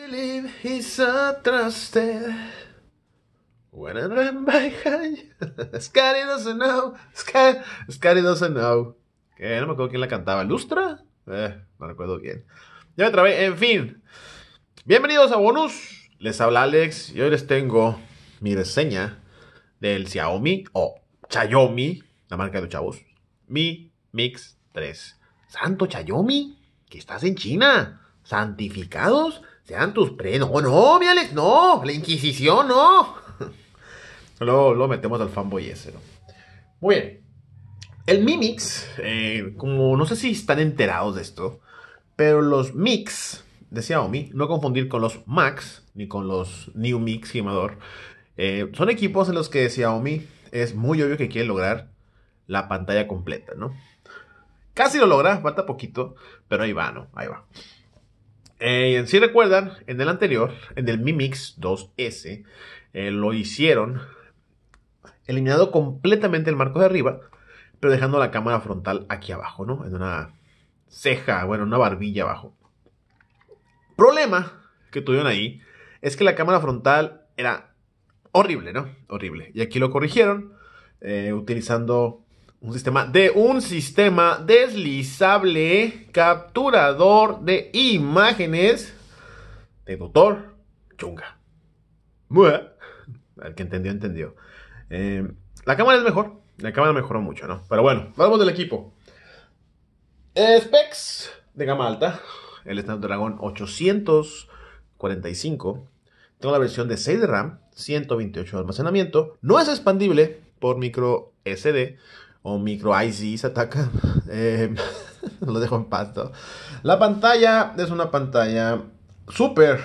believe he's a trusted. When I run by doesn't know. doesn't know. Que no me acuerdo quién la cantaba. ¿Lustra? Eh, no recuerdo bien. Ya me trabé. En fin. Bienvenidos a Bonus. Les habla Alex y hoy les tengo mi reseña del Xiaomi o Xiaomi, la marca de los chavos. Mi Mix 3. Santo Xiaomi, que estás en China. Santificados. Sean tus pre... No, no, mi Alex, no. La Inquisición, no. luego, metemos al fanboy ese, Muy bien. El Mi Mix eh, como no sé si están enterados de esto, pero los Mix de Xiaomi, no confundir con los Max ni con los New Mix Gimador, eh, son equipos en los que Xiaomi es muy obvio que quiere lograr la pantalla completa, ¿no? Casi lo logra, falta poquito, pero ahí va, ¿no? Ahí va. Eh, si recuerdan, en el anterior, en el Mi Mix 2S, eh, lo hicieron eliminando completamente el marco de arriba, pero dejando la cámara frontal aquí abajo, ¿no? En una ceja, bueno, una barbilla abajo. Problema que tuvieron ahí es que la cámara frontal era horrible, ¿no? Horrible. Y aquí lo corrigieron eh, utilizando un sistema de un sistema deslizable capturador de imágenes de doctor Chunga. El que entendió, entendió. Eh, la cámara es mejor. La cámara mejoró mucho, ¿no? Pero bueno, vamos del equipo. Eh, specs de gama alta. El Snapdragon 845. Tengo la versión de 6 de RAM, 128 de almacenamiento. No es expandible por micro SD o micro se ataca. lo dejo en pasto. La pantalla es una pantalla super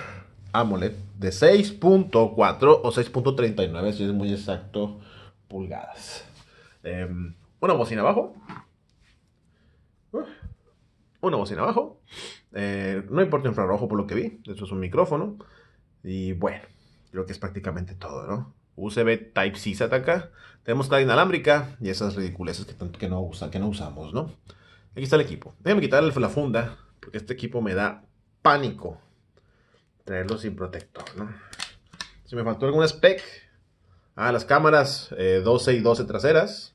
AMOLED de 6.4 o 6.39, si es muy exacto, pulgadas. Em, una bocina abajo. Uh, una bocina abajo. Eh, no importa infrarrojo por lo que vi. Eso es un micrófono. Y bueno, creo que es prácticamente todo, ¿no? USB Type-C ataca. Tenemos carga inalámbrica y esas ridiculeces que, tanto que, no que no usamos, ¿no? Aquí está el equipo. Déjame quitarle la funda, porque este equipo me da pánico traerlo sin protector, ¿no? Si me faltó algún spec. Ah, las cámaras 12 eh, y 12 traseras,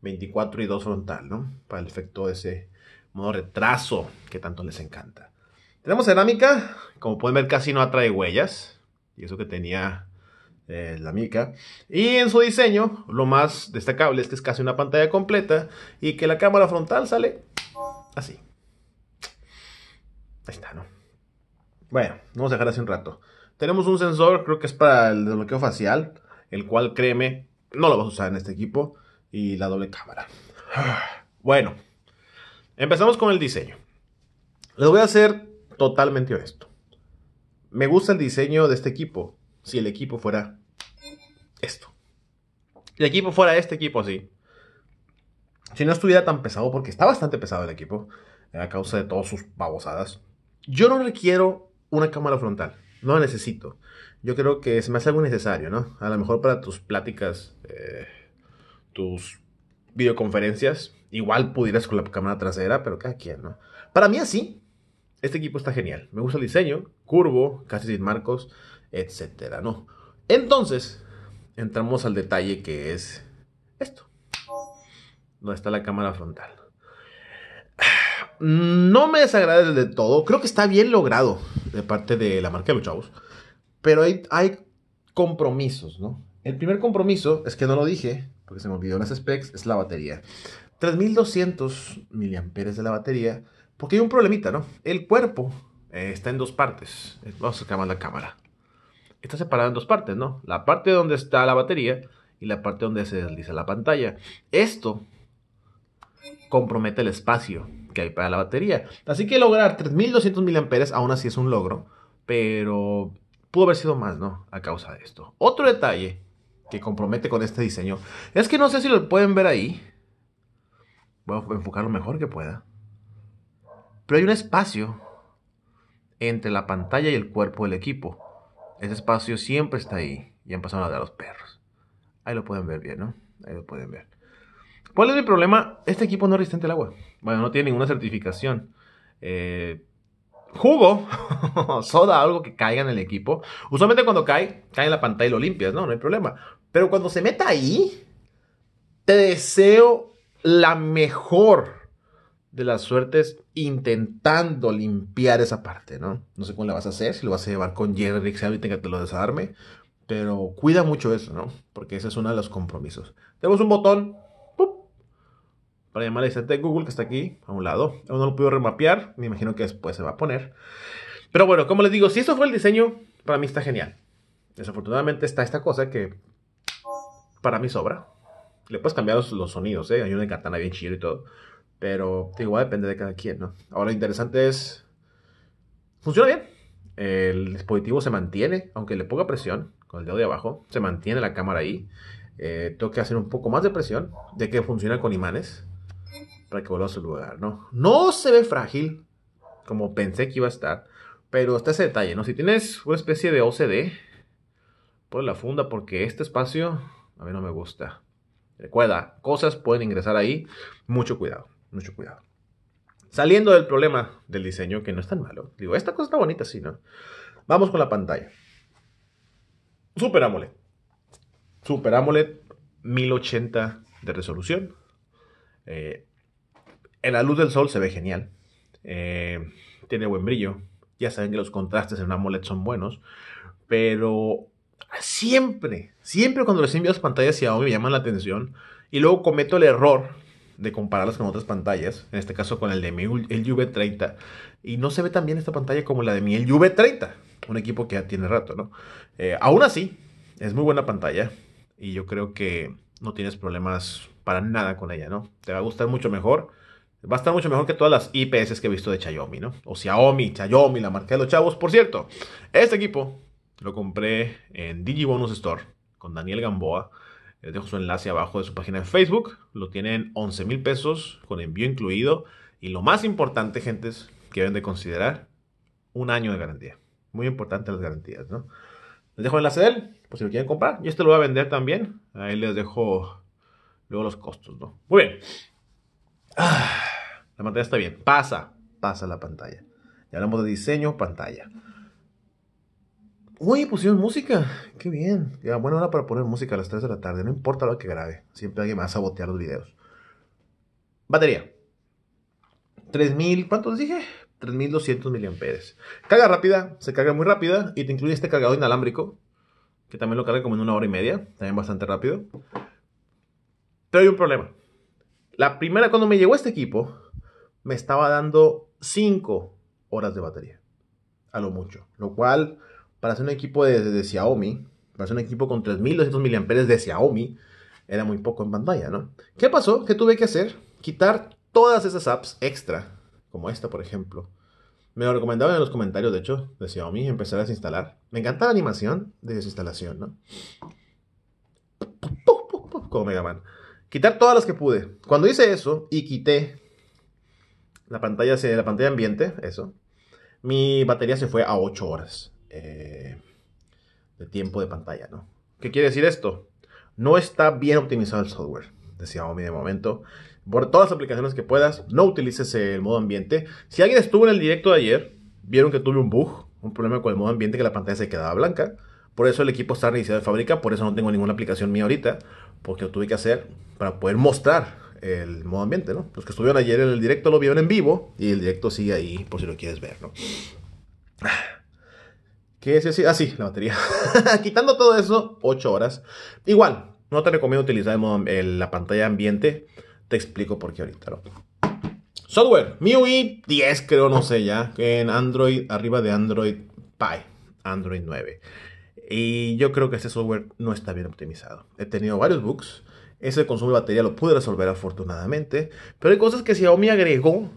24 y 2 frontal, ¿no? Para el efecto de ese modo retraso que tanto les encanta. Tenemos cerámica, como pueden ver casi no atrae huellas. Y eso que tenía eh, la mica. Y en su diseño, lo más destacable es que es casi una pantalla completa y que la cámara frontal sale así. Ahí está, ¿no? Bueno, vamos a dejar así un rato. Tenemos un sensor, creo que es para el desbloqueo facial, el cual, créeme, no lo vas a usar en este equipo. Y la doble cámara. Bueno, empezamos con el diseño. Les voy a ser totalmente honesto. Me gusta el diseño de este equipo si el equipo fuera esto. El equipo fuera este equipo así. Si no estuviera tan pesado, porque está bastante pesado el equipo, a causa de todas sus babosadas. Yo no requiero una cámara frontal, no la necesito. Yo creo que se me hace algo necesario, ¿no? A lo mejor para tus pláticas, eh, tus videoconferencias, igual pudieras con la cámara trasera, pero cada quien, ¿no? Para mí así, este equipo está genial. Me gusta el diseño, curvo, casi sin marcos etcétera, ¿no? Entonces, entramos al detalle que es esto. No está la cámara frontal. No me desagrada del de todo. Creo que está bien logrado de parte de la marca de los chavos. Pero hay, hay compromisos, ¿no? El primer compromiso, es que no lo dije, porque se me olvidó las specs, es la batería. 3200 miliamperes de la batería, porque hay un problemita, ¿no? El cuerpo eh, está en dos partes. Vamos a sacar la cámara está separada en dos partes, ¿no? La parte donde está la batería y la parte donde se desliza la pantalla. Esto compromete el espacio que hay para la batería. Así que lograr 3200 mAh aún así es un logro, pero pudo haber sido más, ¿no? A causa de esto. Otro detalle que compromete con este diseño es que no sé si lo pueden ver ahí. Voy a enfocar lo mejor que pueda. Pero hay un espacio entre la pantalla y el cuerpo del equipo. Ese espacio siempre está ahí. Y han a dar los perros. Ahí lo pueden ver bien, ¿no? Ahí lo pueden ver. ¿Cuál es mi problema? Este equipo no es resistente al agua. Bueno, no tiene ninguna certificación. Eh, jugo, soda, algo que caiga en el equipo. Usualmente cuando cae, cae en la pantalla y lo limpias, ¿no? No hay problema. Pero cuando se meta ahí, te deseo la mejor de las suertes intentando limpiar esa parte, ¿no? No sé cómo la vas a hacer, si lo vas a llevar con Jerry, que tenga que te lo desarme, pero cuida mucho eso, ¿no? Porque ese es uno de los compromisos. Tenemos un botón para llamar a de Google que está aquí a un lado. Aún no lo puedo remapear, me imagino que después se va a poner. Pero bueno, como les digo, si eso fue el diseño, para mí está genial. Desafortunadamente está esta cosa que para mí sobra. Le puedes cambiar los, sonidos, ¿eh? Hay una katana bien chido y todo. Pero igual depende de cada quien, ¿no? Ahora lo interesante es, funciona bien. El dispositivo se mantiene, aunque le ponga presión con el dedo de abajo, se mantiene la cámara ahí. Eh, tengo que hacer un poco más de presión, de que funciona con imanes, para que vuelva a su lugar, ¿no? No se ve frágil, como pensé que iba a estar, pero está ese detalle, ¿no? Si tienes una especie de OCD, pon la funda porque este espacio a mí no me gusta. Recuerda, cosas pueden ingresar ahí, mucho cuidado mucho cuidado. Saliendo del problema del diseño, que no es tan malo. Digo, esta cosa está bonita, sí, ¿no? Vamos con la pantalla. Super AMOLED. Super AMOLED 1080 de resolución. Eh, en la luz del sol se ve genial. Eh, tiene buen brillo. Ya saben que los contrastes en una AMOLED son buenos. Pero siempre, siempre cuando les envío las pantallas se me llaman la atención. Y luego cometo el error de compararlas con otras pantallas, en este caso con el de mi LUV30, y no se ve tan bien esta pantalla como la de mi LUV30, un equipo que ya tiene rato, ¿no? Eh, aún así, es muy buena pantalla y yo creo que no tienes problemas para nada con ella, ¿no? Te va a gustar mucho mejor. Va a estar mucho mejor que todas las IPS que he visto de Xiaomi, ¿no? O Xiaomi, Xiaomi, la marca de los chavos. Por cierto, este equipo lo compré en Digibonus Store con Daniel Gamboa. Les eh, dejo su enlace abajo de su página de Facebook. Lo tienen 11 mil pesos con envío incluido. Y lo más importante, gentes, que deben de considerar, un año de garantía. Muy importante las garantías, ¿no? Les dejo el enlace de él, por si lo quieren comprar. Y este lo voy a vender también. Ahí les dejo luego los costos, ¿no? Muy bien. Ah, la pantalla está bien. Pasa, pasa la pantalla. Ya hablamos de diseño, pantalla. Uy, pusieron música. Qué bien. Ya, buena hora para poner música a las 3 de la tarde. No importa lo que grabe. Siempre alguien me va a sabotear los videos. Batería. 3000, ¿cuántos dije? 3200 miliamperes. Carga rápida, se carga muy rápida y te incluye este cargador inalámbrico, que también lo carga como en una hora y media, también bastante rápido. Pero hay un problema. La primera, cuando me llegó este equipo, me estaba dando 5 horas de batería, a lo mucho, lo cual para hacer un equipo de, Xiaomi, para hacer un equipo con 3.200 mAh de Xiaomi, era muy poco en pantalla, ¿no? ¿Qué pasó? ¿Qué tuve que hacer? Quitar todas esas apps extra, como esta, por ejemplo. Me lo recomendaban en los comentarios, de hecho, de Xiaomi, empezar a desinstalar. Me encanta la animación de desinstalación, ¿no? Como Megaman. Quitar todas las que pude. Cuando hice eso y quité la pantalla, la pantalla ambiente, eso, mi batería se fue a 8 horas. Eh, de tiempo de pantalla, ¿no? ¿Qué quiere decir esto? No está bien optimizado el software, decía Omi de momento. Por todas las aplicaciones que puedas, no utilices el modo ambiente. Si alguien estuvo en el directo de ayer, vieron que tuve un bug, un problema con el modo ambiente que la pantalla se quedaba blanca. Por eso el equipo está reiniciado de fábrica, por eso no tengo ninguna aplicación mía ahorita, porque lo tuve que hacer para poder mostrar el modo ambiente, ¿no? Los que estuvieron ayer en el directo lo vieron en vivo y el directo sigue ahí por si lo quieres ver, ¿no? ¿Qué es así? Ah, sí, la batería. Quitando todo eso, 8 horas. Igual, no te recomiendo utilizar la pantalla ambiente. Te explico por qué ahorita. Software, MIUI 10 creo, no sé ya. En Android, arriba de Android Pie, Android 9. Y yo creo que este software no está bien optimizado. He tenido varios bugs. Ese consumo de batería lo pude resolver afortunadamente. Pero hay cosas que Xiaomi agregó,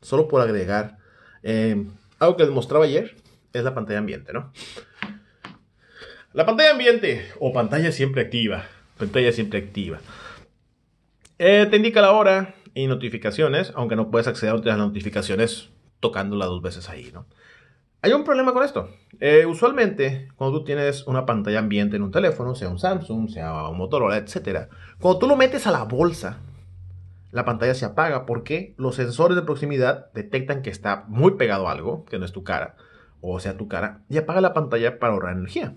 solo por agregar. Eh, algo que les mostraba ayer, es la pantalla ambiente, ¿no? La pantalla ambiente o pantalla siempre activa. Pantalla siempre activa. Eh, te indica la hora y notificaciones, aunque no puedes acceder a otras notificaciones tocándola dos veces ahí, ¿no? Hay un problema con esto. Eh, usualmente, cuando tú tienes una pantalla ambiente en un teléfono, sea un Samsung, sea un Motorola, etc., cuando tú lo metes a la bolsa, la pantalla se apaga porque los sensores de proximidad detectan que está muy pegado a algo, que no es tu cara, o sea tu cara, y apaga la pantalla para ahorrar energía.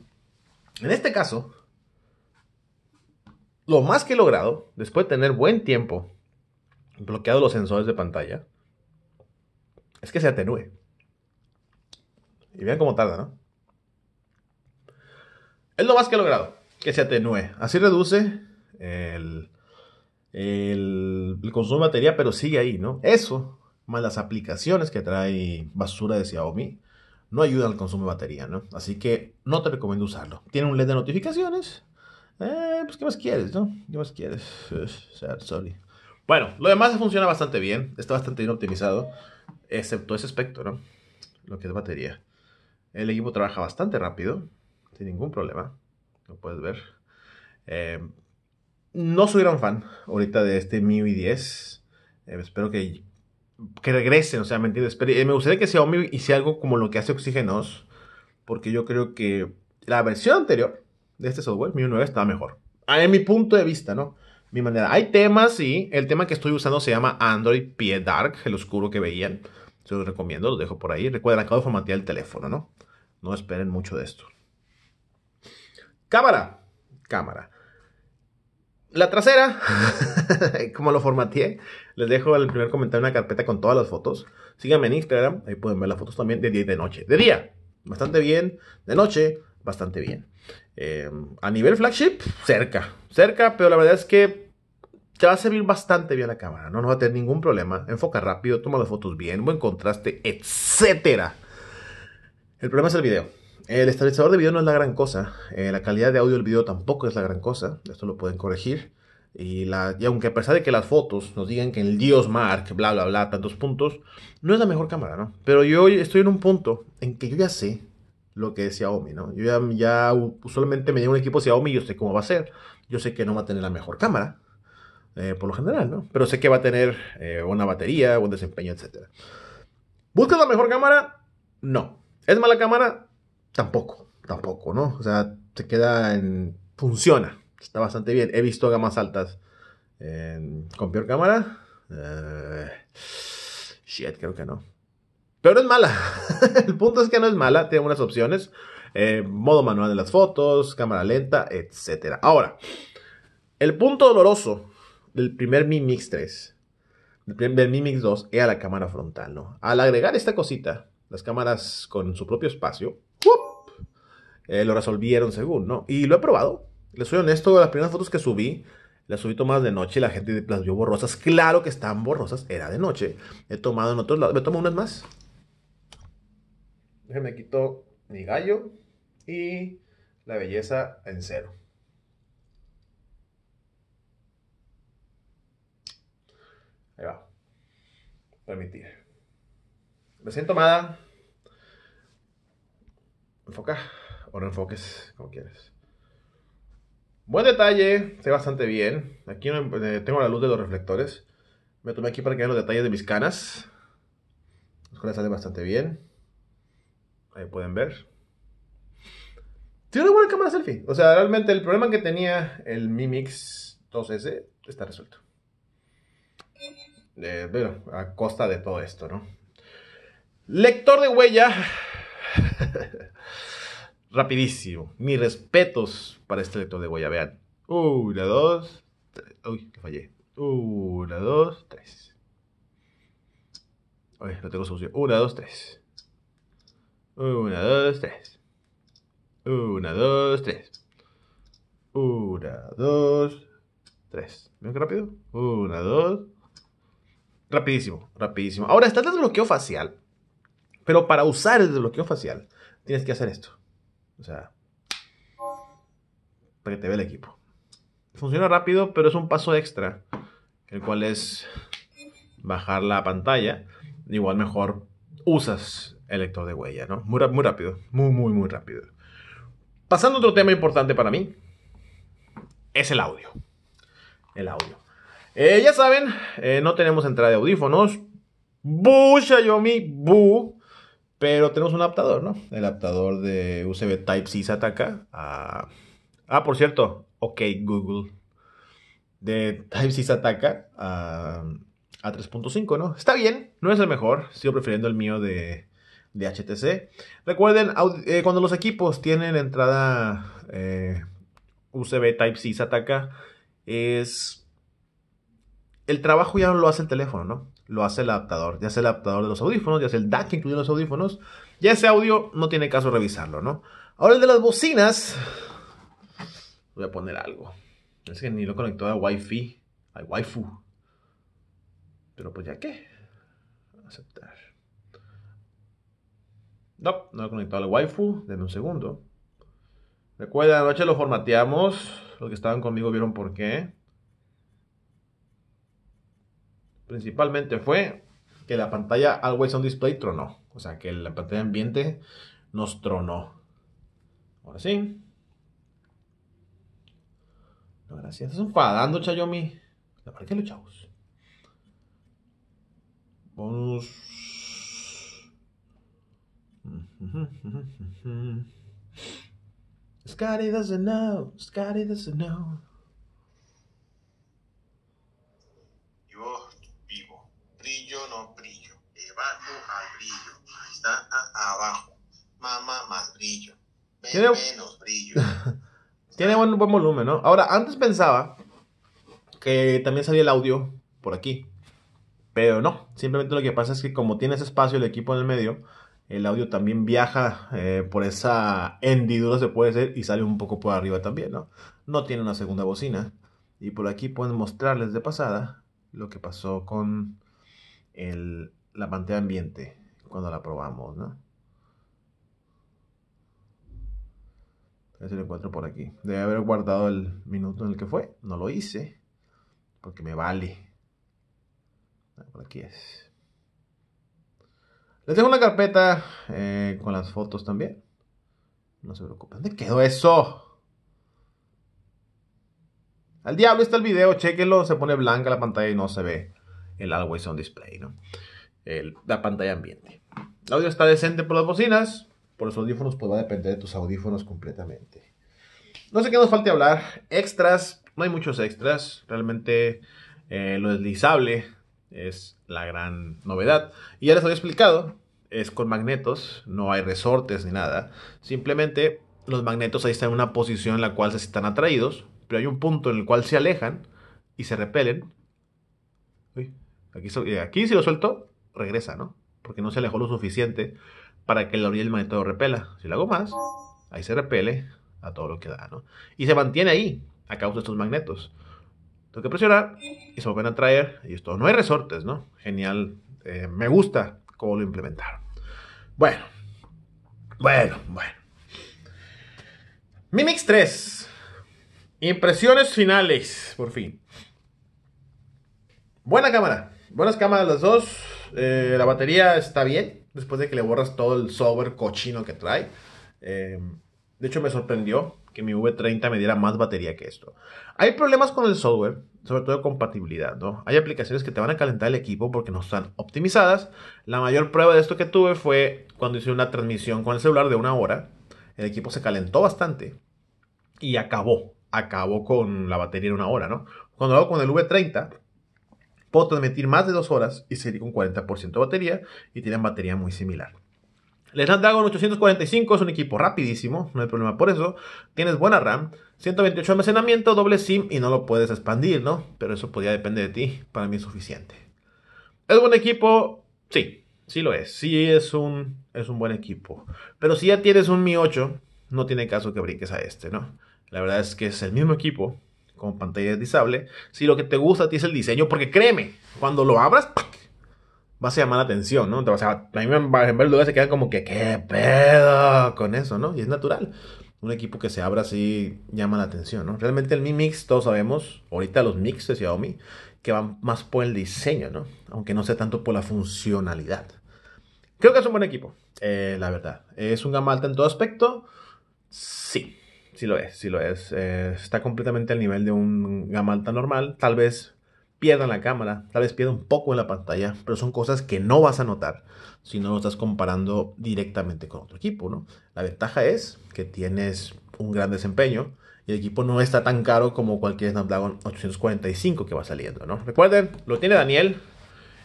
En este caso, lo más que he logrado, después de tener buen tiempo bloqueado los sensores de pantalla, es que se atenúe. Y vean cómo tarda, ¿no? Es lo más que he logrado, que se atenúe. Así reduce el, el consumo de batería, pero sigue ahí, ¿no? Eso, más las aplicaciones que trae basura de Xiaomi, no ayudan al consumo de batería, ¿no? Así que no te recomiendo usarlo. Tiene un LED de notificaciones. Eh, pues, ¿qué más quieres, no? ¿Qué más quieres? sorry. Bueno, lo demás funciona bastante bien. Está bastante bien optimizado. Excepto ese aspecto, ¿no? Lo que es batería. El equipo trabaja bastante rápido. Sin ningún problema. Lo puedes ver. Eh, no soy gran fan ahorita de este MIUI 10. Eh, espero que que regresen, o sea, ¿me entiendes? Eh, me gustaría que Xiaomi hiciera algo como lo que hace OxygenOS porque yo creo que la versión anterior de este software, Mi 9, estaba mejor. Ah, en mi punto de vista, ¿no? Mi manera. Hay temas y el tema que estoy usando se llama Android Pie Dark, el oscuro que veían. Se los recomiendo, los dejo por ahí. Recuerden, acabo de formatear el teléfono, ¿no? No esperen mucho de esto. Cámara. Cámara. La trasera, como lo formateé, les dejo el primer comentario una carpeta con todas las fotos. Síganme en Instagram, ahí pueden ver las fotos también de día de noche. De día, bastante bien. De noche, bastante bien. Em, a nivel flagship, cerca. Cerca, pero la verdad es que te va a servir bastante bien la cámara. No, nos va a tener ningún problema. Enfoca rápido, toma las fotos bien, buen contraste, etcétera. El problema es el video el estabilizador de video no es la gran cosa, eh, la calidad de audio del video tampoco es la gran cosa, esto lo pueden corregir. Y, la, y aunque a pesar de que las fotos nos digan que el Dios Mark, bla, bla, bla, tantos puntos, no es la mejor cámara, ¿no? Pero yo estoy en un punto en que yo ya sé lo que es Xiaomi, ¿no? Yo ya, solamente me llevo un equipo Xiaomi y yo sé cómo va a ser. Yo sé que no va a tener la mejor cámara, eh, por lo general, ¿no? Pero sé que va a tener una eh, buena batería, buen desempeño, etc. ¿Buscas la mejor cámara? No. ¿Es mala cámara? tampoco, tampoco, ¿no? O sea, se queda en... funciona, está bastante bien. He visto gamas altas con peor cámara. Eh, shit, creo que no. Pero no es mala. el punto es que no es mala, tiene unas opciones. Eh, modo manual de las fotos, cámara lenta, etc. Ahora, el punto doloroso del primer Mi Mix 3, del primer Mi Mix 2, era la cámara frontal, ¿no? Al agregar esta cosita, las cámaras con su propio espacio, eh, lo resolvieron según, ¿no? Y lo he probado. Les soy honesto, las primeras fotos que subí, las subí tomadas de noche, Y la gente las vio borrosas. Claro que están borrosas, era de noche. He tomado en otros lados. Me tomo unas más. Déjenme quito mi gallo y la belleza en cero. Ahí va. Permitir. Recién tomada. Enfoca o no enfoques, como quieras. Buen detalle, se ve bastante bien. Aquí tengo la luz de los reflectores. Me tomé aquí para que vean los detalles de mis canas. Las cuales salen bastante bien. Ahí pueden ver. Tiene una buena cámara selfie. O sea, realmente el problema que tenía el Mi Mix 2S está resuelto. Eh, a costa de todo esto, ¿no? Lector de huella. Rapidísimo, mis respetos para este lector de Goya. Vean: 1, 2, 3. Uy, que fallé. 1, 2, 3. Ay, no tengo solución. 1, 2, 3. 1, 2, 3. 1, 2, 3. 1, 2, 3. ¿Ven rápido? 1, 2, Rapidísimo, rapidísimo. Ahora está el desbloqueo facial, pero para usar el desbloqueo facial tienes que hacer esto. O sea, para que te vea el equipo. Funciona rápido, pero es un paso extra, el cual es bajar la pantalla. Igual mejor usas el lector de huella, ¿no? Muy, rápido, muy, muy, muy rápido. Pasando a otro tema importante para mí, es el audio. El audio. Eh, ya saben, eh, no tenemos entrada de audífonos. Bu Xiaomi Bu pero tenemos un adaptador, ¿no? El adaptador de USB Type-C se ataca a... Ah, ah, por cierto, ok Google. De Type-C se ataca ah, a, a 3.5, ¿no? Está bien, no es el mejor. Sigo prefiriendo el mío de, de HTC. Recuerden, eh, cuando los equipos tienen entrada eh, USB Type-C ataca es... El trabajo ya no lo hace el teléfono, ¿no? lo hace el adaptador, ya es el adaptador de los audífonos, ya sea el DAC que incluye los audífonos, ya ese audio no tiene caso revisarlo, ¿no? Ahora el de las bocinas, voy a poner algo. Es que ni lo conectó a Wi-Fi, a wi Pero pues ya qué. Aceptar. No, no lo he conectado al waifu Denme un segundo. Recuerda, anoche lo formateamos. Los que estaban conmigo vieron por qué principalmente fue que la pantalla Always on Display tronó. O sea, que la pantalla ambiente nos tronó. Ahora sí. No, gracias. Estás enfadando, Chayomi. La de los chavos. Bonus. Scotty doesn't know. Scotty doesn't know. brillo, no brillo, al brillo, está abajo, mama más brillo, ¿Tiene... menos brillo. Tiene buen, volumen, ¿no? Ahora, antes pensaba que también salía el audio por aquí, pero no, simplemente lo que pasa es que como tiene ese espacio el equipo en el medio, el audio también viaja eh, por esa hendidura, se puede decir, y sale un poco por arriba también, ¿no? No tiene una segunda bocina. Y por aquí pueden mostrarles de pasada lo que pasó con la pantalla ambiente cuando la probamos, ¿no? lo encuentro por aquí. Debe haber guardado el minuto en el que fue. No lo hice. Porque me vale. Ah, por aquí es. Les dejo una carpeta eh, con las fotos también. No se preocupen. ¿Dónde quedó eso? Al diablo está el video. Chequenlo. Se pone blanca la pantalla y no se ve el Always on Display, ¿no? El, la pantalla ambiente. El audio está decente por las bocinas, por los audífonos, pues va a depender de tus audífonos completamente. No sé qué nos falte hablar. Extras, no hay muchos extras. Realmente eh, lo deslizable es la gran novedad. Y ya les había explicado, es con magnetos, no hay resortes ni nada. Simplemente los magnetos ahí están en una posición en la cual se están atraídos, pero hay un punto en el cual se alejan y se repelen. Eh, aquí, si lo suelto, regresa, ¿no? Porque no se alejó lo suficiente para que la orilla del magneto repela. Si lo hago más, ahí se repele a todo lo que da, ¿no? Y se mantiene ahí a causa de estos magnetos. Tengo que presionar y se vuelven a traer y esto. No hay resortes, ¿no? Genial. Eh, me gusta cómo lo implementaron. Bueno, bueno, bueno. Mimix 3. Impresiones finales, por fin. Buena cámara. Buenas cámaras las dos. Eh, la batería está bien. Después de que le borras todo el software cochino que trae. Eh, de hecho, me sorprendió que mi V30 me diera más batería que esto. Hay problemas con el software, sobre todo compatibilidad, ¿no? Hay aplicaciones que te van a calentar el equipo porque no están optimizadas. La mayor prueba de esto que tuve fue cuando hice una transmisión con el celular de una hora. El equipo se calentó bastante y acabó. Acabó con la batería en una hora, ¿no? Cuando hago con el V30, Puedo transmitir más de 2 horas y seguir con 40% de batería y tienen batería muy similar. El Snapdragon 845 es un equipo rapidísimo, no hay problema por eso. Tienes buena RAM, 128 de almacenamiento, doble SIM y no lo puedes expandir, ¿no? Pero eso podría depender de ti, para mí es suficiente. ¿Es buen equipo? Sí, sí lo es. Sí es un, es un buen equipo. Pero si ya tienes un Mi 8, no tiene caso que brinques a este, ¿no? La verdad es que es el mismo equipo, con pantalla deslizable. Si lo que te gusta a ti es el diseño, porque créeme, cuando lo abras, vas a llamar la atención, ¿no? O sea, a mí en ver lugar. se quedan como que, ¿qué pedo con eso, no? Y es natural. Un equipo que se abra así llama la atención, ¿no? Realmente el Mi Mix, todos sabemos, ahorita los Mix de Xiaomi, que van más por el diseño, ¿no? Aunque no sea tanto por la funcionalidad. Creo que es un buen equipo, eh, la verdad. ¿Es un gama alta en todo aspecto? Sí sí lo es, sí lo es. Eh, está completamente al nivel de un gama alta normal. Tal vez en la cámara, tal vez pierda un poco en la pantalla, pero son cosas que no vas a notar si no lo estás comparando directamente con otro equipo, ¿no? La ventaja es que tienes un gran desempeño y el equipo no está tan caro como cualquier Snapdragon 845 que va saliendo, ¿no? Recuerden, lo tiene Daniel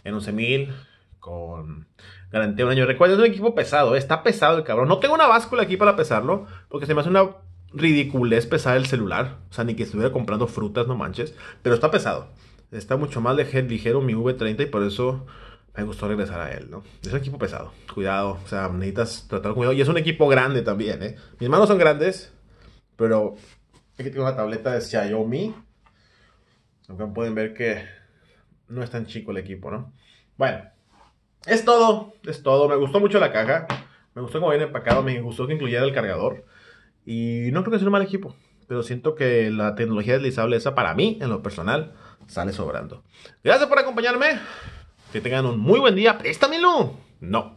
en 11000 con garantía un año. Recuerden, es un equipo pesado, ¿eh? está pesado el cabrón. No tengo una báscula aquí para pesarlo porque se me hace una ridiculez pesar el celular. O sea, ni que estuviera comprando frutas, no manches. Pero está pesado. Está mucho más ligero mi V30 y por eso me gustó regresar a él, ¿no? Es un equipo pesado. Cuidado. O sea, necesitas tratar cuidado. Y es un equipo grande también, ¿eh? Mis manos son grandes, pero aquí tengo una tableta de Xiaomi. Aunque pueden ver que no es tan chico el equipo, ¿no? Bueno, es todo. Es todo. Me gustó mucho la caja. Me gustó cómo viene empacado. Me gustó que incluyera el cargador. Y no creo que sea un mal equipo, pero siento que la tecnología deslizable esa para mí, en lo personal, sale sobrando. Gracias por acompañarme. Que tengan un muy buen día. Préstamelo. No.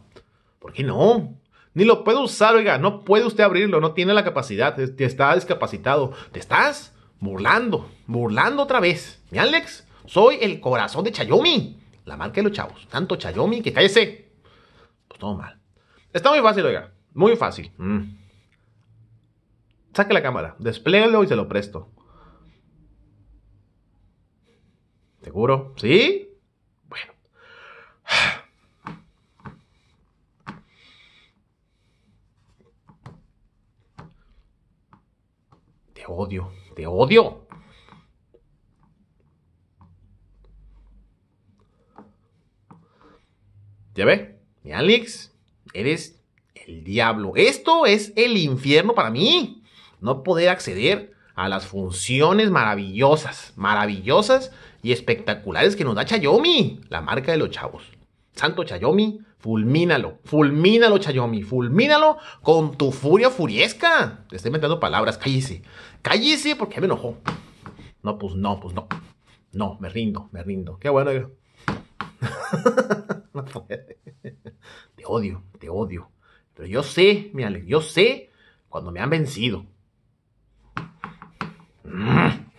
¿Por qué no? Ni lo puedo usar, oiga. No puede usted abrirlo. No tiene la capacidad. Te, está discapacitado. Te estás burlando. Burlando otra vez. Mi Alex, soy el corazón de Chayomi. La marca de los chavos. Tanto Chayomi que cállese. Pues todo mal. Está muy fácil, oiga. Muy fácil. Mm. Saque la cámara, desplégalo y se lo presto. ¿Seguro? ¿Sí? Bueno. Te odio, te odio. ¿Ya ve? Mi Alex, eres el diablo. Esto es el infierno para mí no poder acceder a las funciones maravillosas, maravillosas y espectaculares que nos da Chayomi, la marca de los chavos. Santo Chayomi, fulmínalo, fulmínalo Chayomi, fulmínalo con tu furia furiesca. Te estoy metiendo palabras, cállese, cállese porque me enojó. No, pues no, pues no. No, me rindo, me rindo. Qué bueno. Te odio, te odio. Pero yo sé, mi Ale, yo sé cuando me han vencido. 嗯